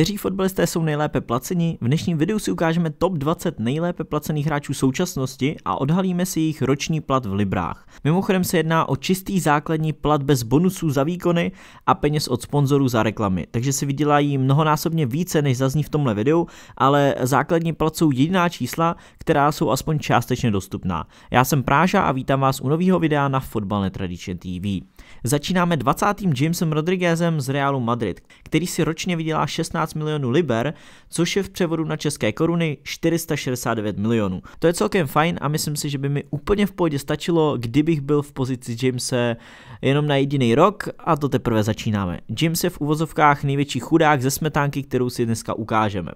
Kteří fotbalisté jsou nejlépe placeni? V dnešním videu si ukážeme top 20 nejlépe placených hráčů současnosti a odhalíme si jejich roční plat v librách. Mimochodem se jedná o čistý základní plat bez bonusů za výkony a peněz od sponzorů za reklamy, takže si vydělají mnohonásobně více, než zazní v tomhle videu, ale základní plat jsou jediná čísla, která jsou aspoň částečně dostupná. Já jsem Práža a vítám vás u nového videa na Fotbal Netradition TV. Začínáme 20. Jamesem Rodriguezem z Realu Madrid, který si ročně vydělá 16 15 milionů liber, což je v převodu na české koruny 469 milionů. To je celkem fajn a myslím si, že by mi úplně v pohodě stačilo, kdybych byl v pozici Jamese jenom na jediný rok a to teprve začínáme. James je v uvozovkách největší chudák ze smetánky, kterou si dneska ukážeme.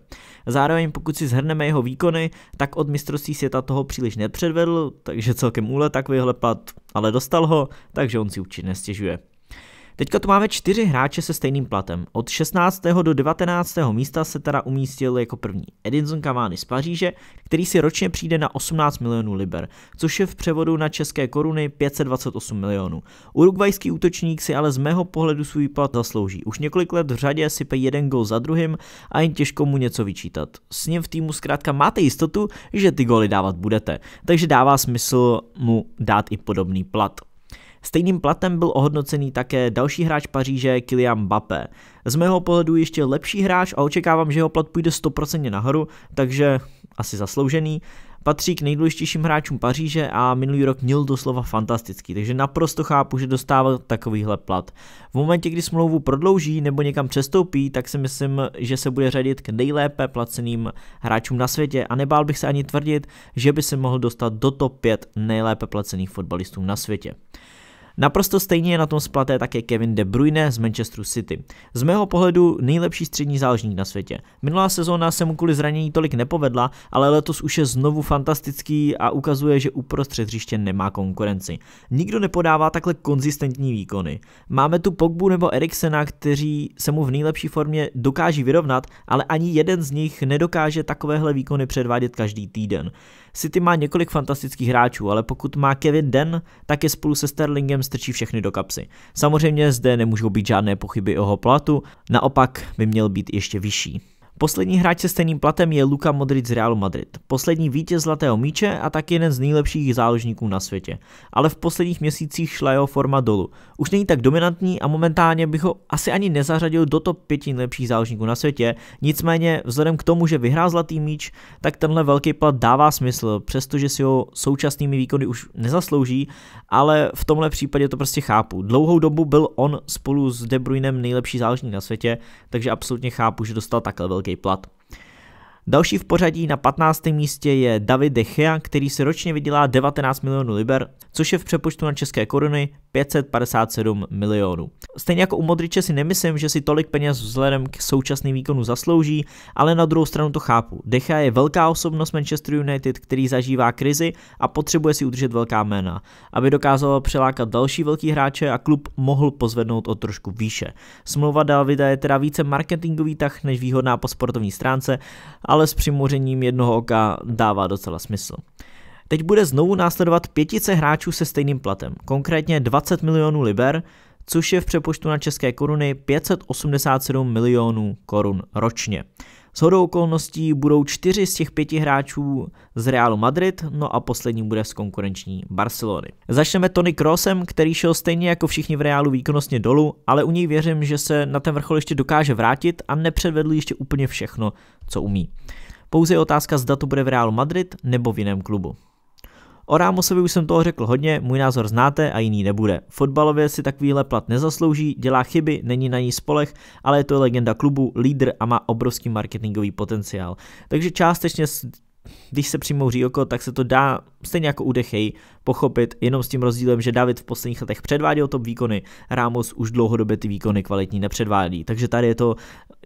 Zároveň pokud si zhrneme jeho výkony, tak od mistrovství světa toho příliš nepředvedl, takže celkem úle tak vyhlepat, ale dostal ho, takže on si určitě nestěžuje. Teďka tu máme čtyři hráče se stejným platem. Od 16. do 19. místa se teda umístil jako první Edinson Cavani z Paříže, který si ročně přijde na 18 milionů liber, což je v převodu na české koruny 528 milionů. Urugvajský útočník si ale z mého pohledu svůj plat zaslouží. Už několik let v řadě sype jeden gol za druhým a jen těžko mu něco vyčítat. S ním v týmu zkrátka máte jistotu, že ty góly dávat budete, takže dává smysl mu dát i podobný plat. Stejným platem byl ohodnocený také další hráč Paříže Kylian Mbappé. Z mého pohledu ještě lepší hráč a očekávám, že jeho plat půjde 100% nahoru, takže asi zasloužený. Patří k nejdůležitějším hráčům Paříže a minulý rok měl doslova fantastický, takže naprosto chápu, že dostává takovýhle plat. V momentě, kdy smlouvu prodlouží nebo někam přestoupí, tak si myslím, že se bude řadit k nejlépe placeným hráčům na světě a nebál bych se ani tvrdit, že by se mohl dostat do top 5 nejlépe placených fotbalistů na světě. Naprosto stejně je na tom splaté také Kevin De Bruyne z Manchesteru City. Z mého pohledu nejlepší střední záložník na světě. Minulá sezóna se mu kvůli zranění tolik nepovedla, ale letos už je znovu fantastický a ukazuje, že uprostřed hřiště nemá konkurenci. Nikdo nepodává takhle konzistentní výkony. Máme tu Pogbu nebo Eriksena, kteří se mu v nejlepší formě dokáží vyrovnat, ale ani jeden z nich nedokáže takovéhle výkony předvádět každý týden. City má několik fantastických hráčů, ale pokud má Kevin Den, tak je spolu se Sterlingem strčí všechny do kapsy. Samozřejmě zde nemůžou být žádné pochyby o jeho platu, naopak by měl být ještě vyšší. Poslední hráč se stejným platem je Luka Modric z Realu Madrid, poslední vítěz Zlatého míče a tak jeden z nejlepších záložníků na světě. Ale v posledních měsících šla jeho forma dolů. Už není tak dominantní a momentálně bych ho asi ani nezařadil do top 5 nejlepších záložníků na světě, nicméně vzhledem k tomu, že vyhrál Zlatý míč, tak tenhle velký plat dává smysl, přestože si ho současnými výkony už nezaslouží, ale v tomhle případě to prostě chápu. Dlouhou dobu byl on spolu s De Bruynem nejlepší záložník na světě, takže absolutně chápu, že dostal takhle velký Okay, Blood. Další v pořadí na 15. místě je David De Gea, který si ročně vydělá 19 milionů liber, což je v přepočtu na české koruny 557 milionů. Stejně jako u Modriče si nemyslím, že si tolik peněz vzhledem k současný výkonu zaslouží, ale na druhou stranu to chápu. Gea je velká osobnost Manchester United, který zažívá krizi a potřebuje si udržet velká jména, aby dokázalo přelákat další velký hráče a klub mohl pozvednout o trošku výše. Smlouva Davida je teda více marketingový tah než výhodná po sportovní stránce, ale s přimořením jednoho oka dává docela smysl. Teď bude znovu následovat pětice hráčů se stejným platem, konkrétně 20 milionů liber, což je v přepočtu na české koruny 587 milionů korun ročně hodou okolností budou čtyři z těch pěti hráčů z Realu Madrid, no a poslední bude z konkurenční Barcelony. Začneme Tony Krosem, který šel stejně jako všichni v Realu výkonnostně dolů, ale u něj věřím, že se na ten vrchol ještě dokáže vrátit a nepředvedl ještě úplně všechno, co umí. Pouze je otázka, zda to bude v Realu Madrid nebo v jiném klubu. O Rámosovi už jsem toho řekl hodně, můj názor znáte a jiný nebude. Fotbalově si takovýhle plat nezaslouží, dělá chyby, není na ní spolech, ale je to legenda klubu, lídr a má obrovský marketingový potenciál. Takže částečně když se přimouří oko, tak se to dá stejně jako udechej pochopit, jenom s tím rozdílem, že David v posledních letech předváděl top výkony, Ramos už dlouhodobě ty výkony kvalitní nepředvádí. Takže tady je to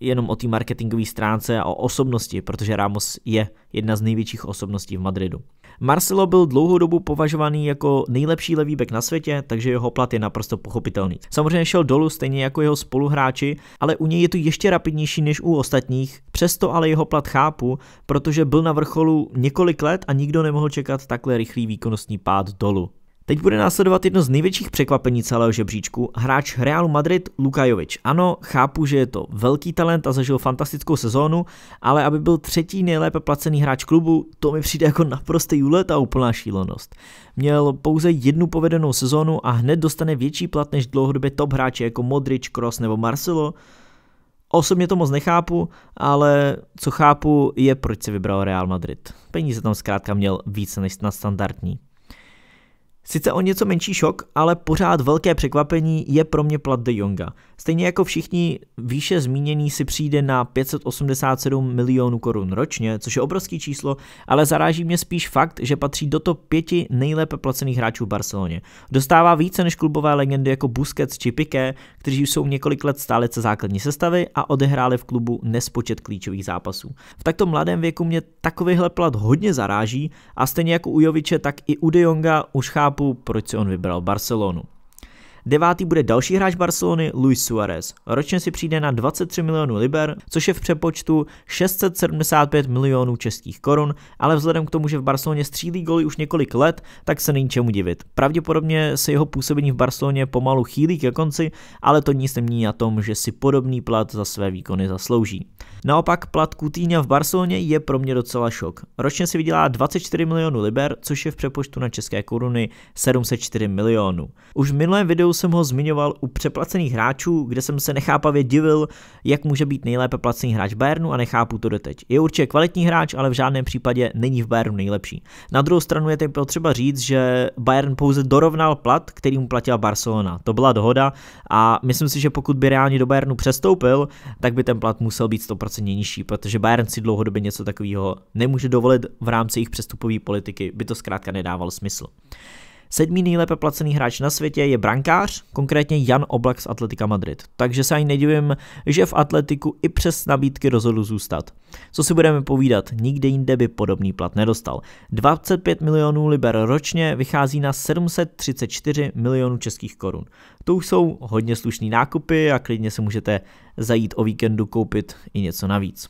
jenom o té marketingové stránce a o osobnosti, protože Ramos je jedna z největších osobností v Madridu. Marcelo byl dlouhou dobu považovaný jako nejlepší levý bek na světě, takže jeho plat je naprosto pochopitelný. Samozřejmě šel dolů stejně jako jeho spoluhráči, ale u něj je to ještě rapidnější než u ostatních, přesto ale jeho plat chápu, protože byl na vrcholu několik let a nikdo nemohl čekat takhle rychlý výkonnostní pád dolů. Teď bude následovat jedno z největších překvapení celého žebříčku, hráč Realu Madrid Lukajovič. Ano, chápu, že je to velký talent a zažil fantastickou sezónu, ale aby byl třetí nejlépe placený hráč klubu, to mi přijde jako naprostý úlet a úplná šílenost. Měl pouze jednu povedenou sezónu a hned dostane větší plat než dlouhodobě top hráči jako Modric, Kroos nebo Marcelo. Osobně to moc nechápu, ale co chápu je, proč se vybral Real Madrid. Peníze tam zkrátka měl více než na standardní. Sice o něco menší šok, ale pořád velké překvapení je pro mě plat de Jonga. Stejně jako všichni výše zmínění si přijde na 587 milionů korun ročně, což je obrovský číslo, ale zaráží mě spíš fakt, že patří do top pěti nejlépe placených hráčů v Barceloně. Dostává více než klubové legendy jako Busquets či Piqué, kteří jsou několik let stále základní sestavy a odehráli v klubu nespočet klíčových zápasů. V takto mladém věku mě takovýhle plat hodně zaráží a stejně jako u Joviče, tak i u De Jonga už chápu, proč si on vybral Barcelonu. Devátý bude další hráč Barcelony Luis Suarez. Ročně si přijde na 23 milionů liber, což je v přepočtu 675 milionů českých korun, ale vzhledem k tomu, že v Barceloně střílí goly už několik let, tak se není čemu divit. Pravděpodobně se jeho působení v Barceloně pomalu chýlí ke konci, ale to nic nemění na tom, že si podobný plat za své výkony zaslouží. Naopak plat Kutýňa v Barceloně je pro mě docela šok. Ročně si vydělá 24 milionů liber, což je v přepočtu na české koruny 704 milionů. Už v minulém videu jsem ho zmiňoval u přeplacených hráčů, kde jsem se nechápavě divil, jak může být nejlépe placený hráč Bayernu a nechápu to doteď. Je určitě kvalitní hráč, ale v žádném případě není v Bayernu nejlepší. Na druhou stranu je teď potřeba říct, že Bayern pouze dorovnal plat, který mu platila Barcelona. To byla dohoda a myslím si, že pokud by reálně do Bayernu přestoupil, tak by ten plat musel být 100% nižší, protože Bayern si dlouhodobě něco takového nemůže dovolit v rámci jejich přestupové politiky. By to zkrátka nedávalo smysl. Sedmý nejlépe placený hráč na světě je brankář, konkrétně Jan Oblak z Atletika Madrid. Takže se ani nedivím, že v Atletiku i přes nabídky rozhodl zůstat. Co si budeme povídat, nikde jinde by podobný plat nedostal. 25 milionů liber ročně vychází na 734 milionů českých korun. To už jsou hodně slušný nákupy a klidně si můžete zajít o víkendu koupit i něco navíc.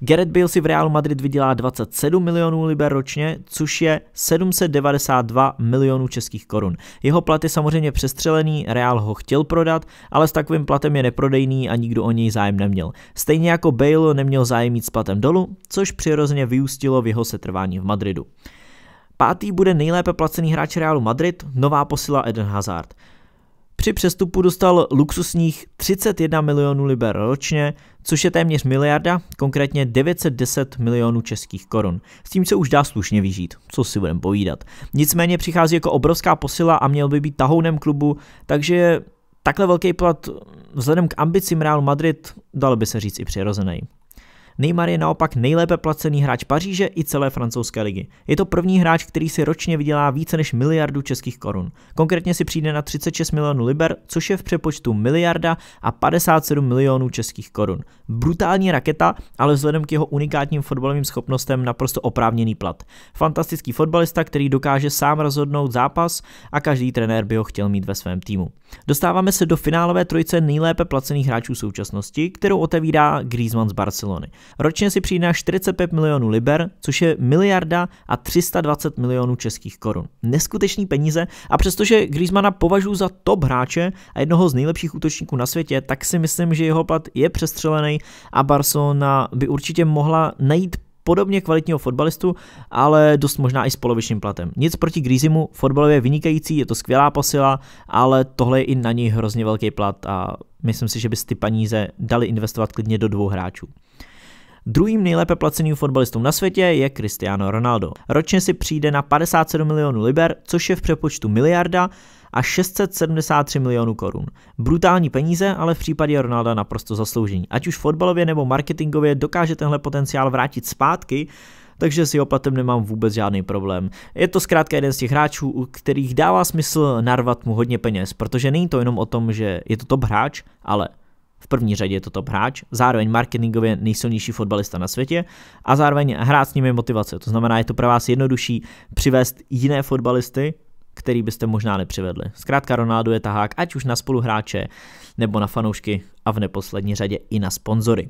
Gareth Bale si v Real Madrid vydělá 27 milionů liber ročně, což je 792 milionů českých korun. Jeho plat je samozřejmě přestřelený, Real ho chtěl prodat, ale s takovým platem je neprodejný a nikdo o něj zájem neměl. Stejně jako Bale neměl zájem jít s platem dolů, což přirozeně vyústilo v jeho setrvání v Madridu. Pátý bude nejlépe placený hráč Realu Madrid, nová posila Eden Hazard. Při přestupu dostal luxusních 31 milionů liber ročně, což je téměř miliarda, konkrétně 910 milionů českých korun. S tím se už dá slušně vyžít, co si budeme povídat. Nicméně přichází jako obrovská posila a měl by být tahounem klubu, takže takhle velký plat vzhledem k ambicím Real Madrid dalo by se říct i přirozený. Neymar je naopak nejlépe placený hráč Paříže i celé francouzské ligy. Je to první hráč, který si ročně vydělá více než miliardu českých korun. Konkrétně si přijde na 36 milionů liber, což je v přepočtu miliarda a 57 milionů českých korun. Brutální raketa, ale vzhledem k jeho unikátním fotbalovým schopnostem naprosto oprávněný plat. Fantastický fotbalista, který dokáže sám rozhodnout zápas a každý trenér by ho chtěl mít ve svém týmu. Dostáváme se do finálové trojice nejlépe placených hráčů současnosti, kterou otevírá Griezmann z Barcelony. Ročně si přijde na 45 milionů liber, což je miliarda a 320 milionů českých korun. Neskutečný peníze a přestože Griezmana považuji za top hráče a jednoho z nejlepších útočníků na světě, tak si myslím, že jeho plat je přestřelený a Barcelona by určitě mohla najít podobně kvalitního fotbalistu, ale dost možná i s polovičním platem. Nic proti Grizimu, fotbalově je vynikající, je to skvělá posila, ale tohle je i na něj hrozně velký plat a myslím si, že by ty peníze dali investovat klidně do dvou hráčů. Druhým nejlépe placeným fotbalistou na světě je Cristiano Ronaldo. Ročně si přijde na 57 milionů liber, což je v přepočtu miliarda a 673 milionů korun. Brutální peníze, ale v případě Ronalda naprosto zasloužení. Ať už fotbalově nebo marketingově dokáže tenhle potenciál vrátit zpátky, takže si oplatem nemám vůbec žádný problém. Je to zkrátka jeden z těch hráčů, u kterých dává smysl narvat mu hodně peněz, protože není to jenom o tom, že je to top hráč, ale v první řadě je to top hráč, zároveň marketingově nejsilnější fotbalista na světě a zároveň hrát s nimi motivace. To znamená, je to pro vás jednodušší přivést jiné fotbalisty, který byste možná nepřivedli. Zkrátka Ronaldo je tahák, ať už na spoluhráče, nebo na fanoušky a v neposlední řadě i na sponzory.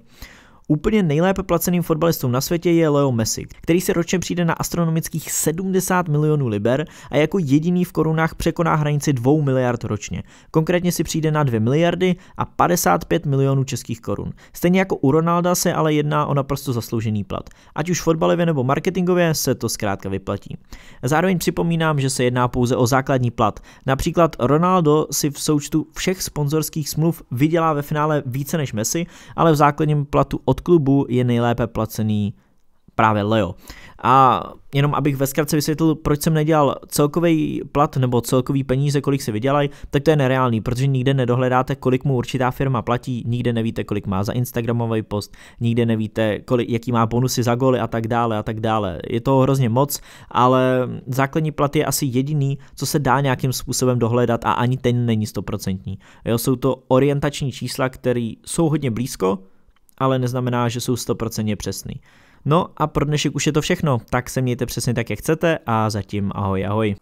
Úplně nejlépe placeným fotbalistou na světě je Leo Messi, který se ročně přijde na astronomických 70 milionů liber a jako jediný v korunách překoná hranici 2 miliard ročně. Konkrétně si přijde na 2 miliardy a 55 milionů českých korun. Stejně jako u Ronalda se ale jedná o naprosto zasloužený plat. Ať už fotbalově nebo marketingově se to zkrátka vyplatí. Zároveň připomínám, že se jedná pouze o základní plat. Například Ronaldo si v součtu všech sponzorských smluv vydělá ve finále více než Messi, ale v základním platu o od klubu je nejlépe placený právě Leo. A jenom abych ve zkratce vysvětlil, proč jsem nedělal celkový plat nebo celkový peníze, kolik si vydělají, tak to je nereálný, protože nikde nedohledáte, kolik mu určitá firma platí, nikde nevíte, kolik má za Instagramový post, nikde nevíte, kolik, jaký má bonusy za goly a tak dále a tak dále. Je to hrozně moc, ale základní plat je asi jediný, co se dá nějakým způsobem dohledat a ani ten není stoprocentní. Jsou to orientační čísla, které jsou hodně blízko, ale neznamená, že jsou 100% přesný. No a pro dnešek už je to všechno, tak se mějte přesně tak, jak chcete a zatím ahoj ahoj.